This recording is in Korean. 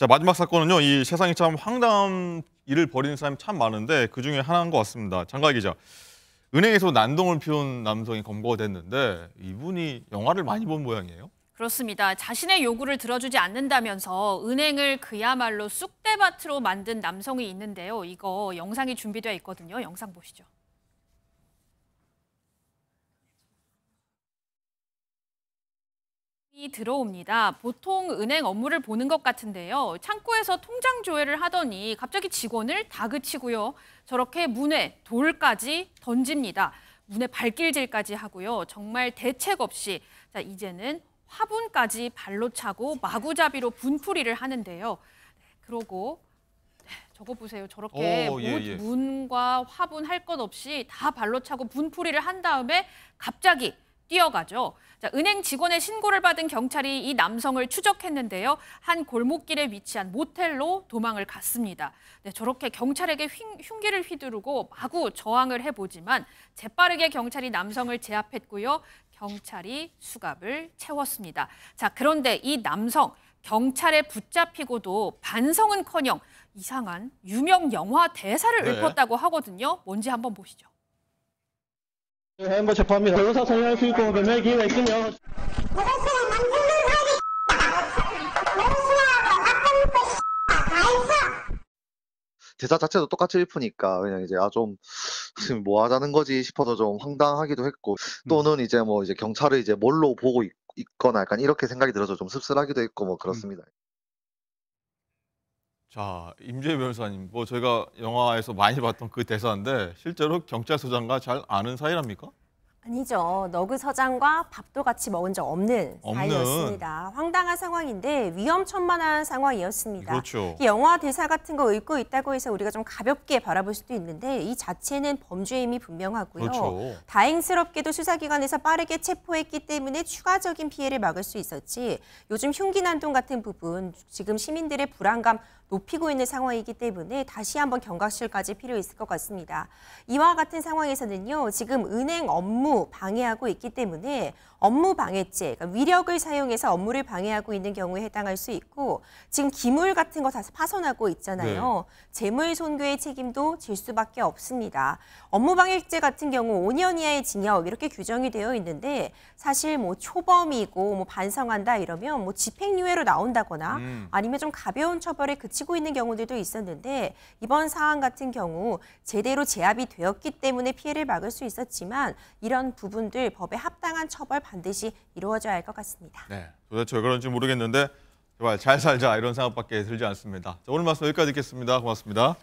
자 마지막 사건은요. 이세상이참 황당한 일을 벌이는 사람이 참 많은데 그 중에 하나인 것 같습니다. 장가 기자. 은행에서 난동을 피운 남성이 검거가 됐는데 이분이 영화를 많이 본 모양이에요. 그렇습니다. 자신의 요구를 들어주지 않는다면서 은행을 그야말로 쑥대밭으로 만든 남성이 있는데요. 이거 영상이 준비되어 있거든요. 영상 보시죠. 들어옵니다. 보통 은행 업무를 보는 것 같은데요. 창고에서 통장 조회를 하더니 갑자기 직원을 다그치고요. 저렇게 문에 돌까지 던집니다. 문에 발길질까지 하고요. 정말 대책 없이 자 이제는 화분까지 발로 차고 마구잡이로 분풀이를 하는데요. 네, 그러고 네, 저거 보세요. 저렇게 오, 예, 예. 문과 화분 할 것 없이 다 발로 차고 분풀이를 한 다음에 갑자기 뛰어가죠. 자, 은행 직원의 신고를 받은 경찰이 이 남성을 추적했는데요. 한 골목길에 위치한 모텔로 도망을 갔습니다. 네, 저렇게 경찰에게 흉, 기를 휘두르고 마구 저항을 해보지만 재빠르게 경찰이 남성을 제압했고요. 경찰이 수갑을 채웠습니다. 자, 그런데 이 남성 경찰에 붙잡히고도 반성은커녕 이상한 유명 영화 대사를 네. 읊었다고 하거든요. 뭔지 한번 보시죠. 행보 네, 체포합니다. 변호사 선임할 수 있고 매매 기회가 있으며 대사 자체도 똑같이 읊으니까 그냥 이제 아 좀 뭐 하자는 거지 싶어서 좀 황당하기도 했고 또는 이제 뭐 이제 경찰을 이제 뭘로 보고 있, 거나 약간 이렇게 생각이 들어서 좀 씁쓸하기도 했고 뭐 그렇습니다. 자, 임재 변호사님, 뭐 저희가 영화에서 많이 봤던 그 대사인데 실제로 경찰서장과 잘 아는 사이랍니까? 아니죠. 너그 서장과 밥도 같이 먹은 적 없는, 없는. 사이였습니다. 황당한 상황인데 위험천만한 상황이었습니다. 그렇죠. 영화 대사 같은 거 읽고 있다고 해서 우리가 좀 가볍게 바라볼 수도 있는데 이 자체는 범죄임이 분명하고요. 그렇죠. 다행스럽게도 수사기관에서 빠르게 체포했기 때문에 추가적인 피해를 막을 수 있었지 요즘 흉기난동 같은 부분 지금 시민들의 불안감 높이고 있는 상황이기 때문에 다시 한번 경각심까지 필요 있을 것 같습니다. 이와 같은 상황에서는요. 지금 은행 업무 방해하고 있기 때문에 업무 방해죄, 그러니까 위력을 사용해서 업무를 방해하고 있는 경우에 해당할 수 있고 지금 기물 같은 거 다 파손하고 있잖아요. 네. 재물 손괴의 책임도 질 수밖에 없습니다. 업무 방해죄 같은 경우 5년 이하의 징역 이렇게 규정이 되어 있는데 사실 뭐 초범이고 뭐 반성한다 이러면 뭐 집행유예로 나온다거나 음. 아니면 좀 가벼운 처벌에 그치고 있는 경우들도 있었는데 이번 사안 같은 경우 제대로 제압이 되었기 때문에 피해를 막을 수 있었지만 이런 부분들 법에 합당한 처벌 반드시 이루어져야 할 것 같습니다. 네, 도대체 왜 그런지 모르겠는데 제발 잘 살자 이런 생각밖에 들지 않습니다. 자, 오늘 말씀 여기까지 듣겠습니다. 고맙습니다.